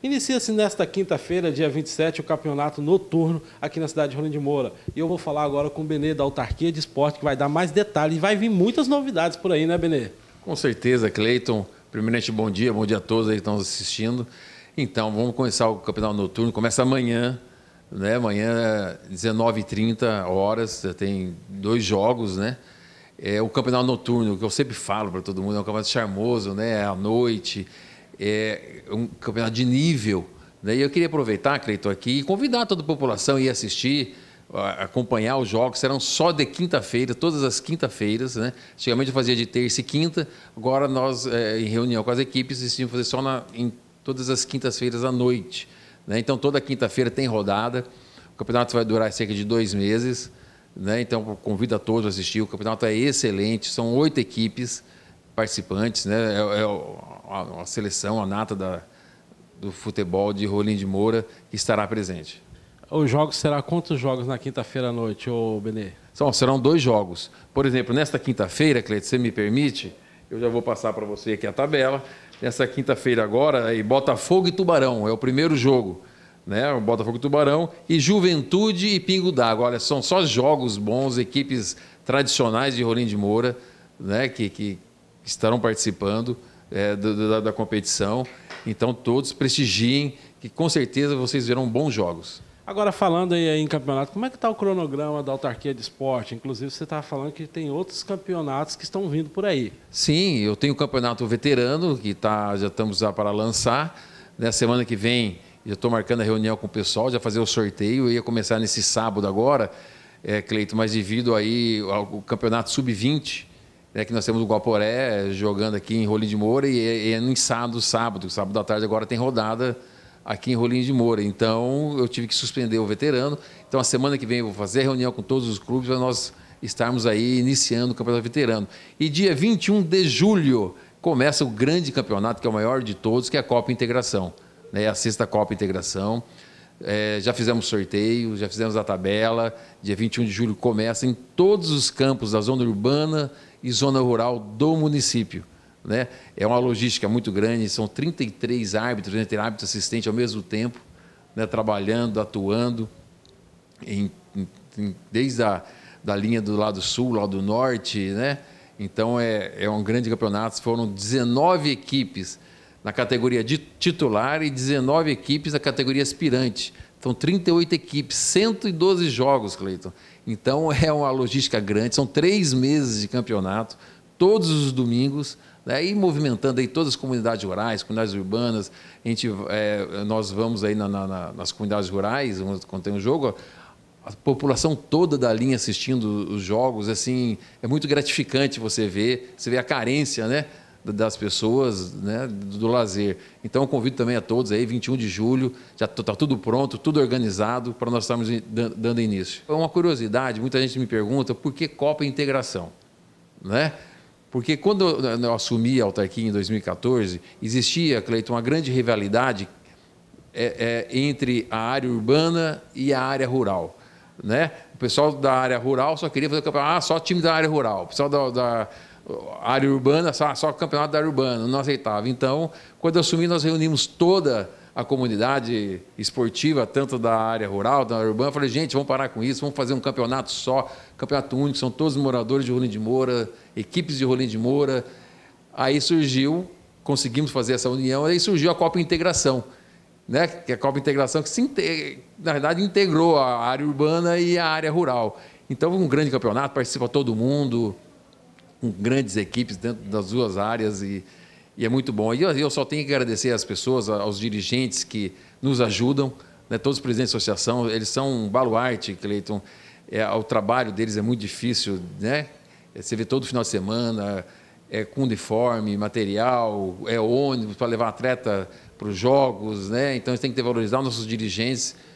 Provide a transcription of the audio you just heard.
Inicia-se nesta quinta-feira, dia 27, o campeonato noturno aqui na cidade de Rolim de Moura. E eu vou falar agora com o Benê da Autarquia de Esporte, que vai dar mais detalhes e vai vir muitas novidades por aí, né, Benê? Com certeza, Cleiton. Primeiramente, bom dia, bom dia a todos aí que estão assistindo. Então, vamos começar o campeonato noturno. Começa amanhã, né? Amanhã, 19h30 horas, tem dois jogos, né? É, o campeonato noturno, que eu sempre falo para todo mundo, é um campeonato charmoso, né? À noite, é, um campeonato de nível. Né? E eu queria aproveitar, Cleiton, aqui e convidar toda a população a ir assistir, a acompanhar os jogos. Serão só de quinta-feira, todas as quinta-feiras. Né? Antigamente eu fazia de terça e quinta, agora nós, é, em reunião com as equipes, decidimos fazer só na, em todas as quintas-feiras à noite. Né? Então, toda quinta-feira tem rodada. O campeonato vai durar cerca de dois meses. Né? Então, convido a todos a assistir. O campeonato é excelente, são oito equipes participantes, né? É, é a, seleção, a nata da, do futebol de Rolim de Moura que estará presente. Os jogos será quantos jogos na quinta-feira à noite, ô Benê? São, serão dois jogos. Por exemplo, nesta quinta-feira, Cleiton, você me permite, eu já vou passar para você aqui a tabela. Nessa quinta-feira agora, aí, Botafogo e Tubarão, é o primeiro jogo. Né? O Botafogo e Tubarão e Juventude e Pingo d'Água. Olha, são só jogos bons, equipes tradicionais de Rolim de Moura, né? que, que estarão participando é, da, da, competição. Então, todos prestigiem, que com certeza vocês verão bons jogos. Agora, falando aí em campeonato, como é que está o cronograma da autarquia de esporte? Inclusive, você estava falando que tem outros campeonatos que estão vindo por aí. Sim, eu tenho o campeonato veterano, que tá, já estamos para lançar. Na semana que vem, já estou marcando a reunião com o pessoal, já fazer o sorteio. Eu ia começar nesse sábado agora, é, Cleito, mas devido aí ao campeonato sub-20, é que nós temos o Guaporé jogando aqui em Rolim de Moura e, é, é no sábado, sábado, sábado à tarde agora tem rodada aqui em Rolim de Moura. Então eu tive que suspender o veterano. Então a semana que vem eu vou fazer reunião com todos os clubes para nós estarmos aí iniciando o Campeonato Veterano. E dia 21 de julho começa o grande campeonato, que é o maior de todos, que é a Copa Integração. Né? A sexta Copa Integração. É, já fizemos sorteio, já fizemos a tabela. Dia 21 de julho começa em todos os campos da zona urbana e zona rural do município. Né? É uma logística muito grande, são 33 árbitros, entre né? tem árbitro assistente ao mesmo tempo, né? trabalhando, atuando, em, em, desde a da linha do lado sul, lado norte. Né? Então é, é um grande campeonato, foram 19 equipes na categoria de titular e 19 equipes na categoria aspirante. Então, 38 equipes, 112 jogos, Cleiton. Então, é uma logística grande. São três meses de campeonato, todos os domingos, né? e movimentando aí todas as comunidades rurais, comunidades urbanas. A gente, é, nós vamos aí na, na, nas comunidades rurais, quando tem um jogo, a população toda da linha assistindo os jogos, assim, é muito gratificante você ver, você vê a carência, né? das pessoas, né, do lazer. Então, eu convido também a todos aí, 21 de julho, já está tudo pronto, tudo organizado para nós estarmos dando início. É uma curiosidade, muita gente me pergunta por que Copa Integração, né? Porque quando eu assumi a autarquia em 2014, existia, Cleiton, uma grande rivalidade é, é, entre a área urbana e a área rural. Né? O pessoal da área rural só queria fazer campeonato, ah, só time da área rural. O pessoal da, da área urbana, só, só campeonato da área urbana, não aceitava. Então, quando eu assumi, nós reunimos toda a comunidade esportiva, tanto da área rural, da área urbana. falei, gente, vamos parar com isso, vamos fazer um campeonato só, campeonato único, são todos moradores de Rolim de Moura, equipes de Rolim de Moura. Aí surgiu, conseguimos fazer essa união, aí surgiu a Copa Integração, né? que é a Copa Integração que, se integra, na verdade, integrou a área urbana e a área rural. Então, um grande campeonato, participa todo mundo, com grandes equipes dentro das duas áreas e, e é muito bom. E eu, eu, só tenho que agradecer às pessoas, aos dirigentes que nos ajudam, né? todos os presidentes da associação, eles são um baluarte, Cleiton. É, o trabalho deles é muito difícil, né? É, você vê todo final de semana, é com uniforme, material, é ônibus para levar atleta para os jogos, né? Então, a gente tem que valorizar nossos dirigentes,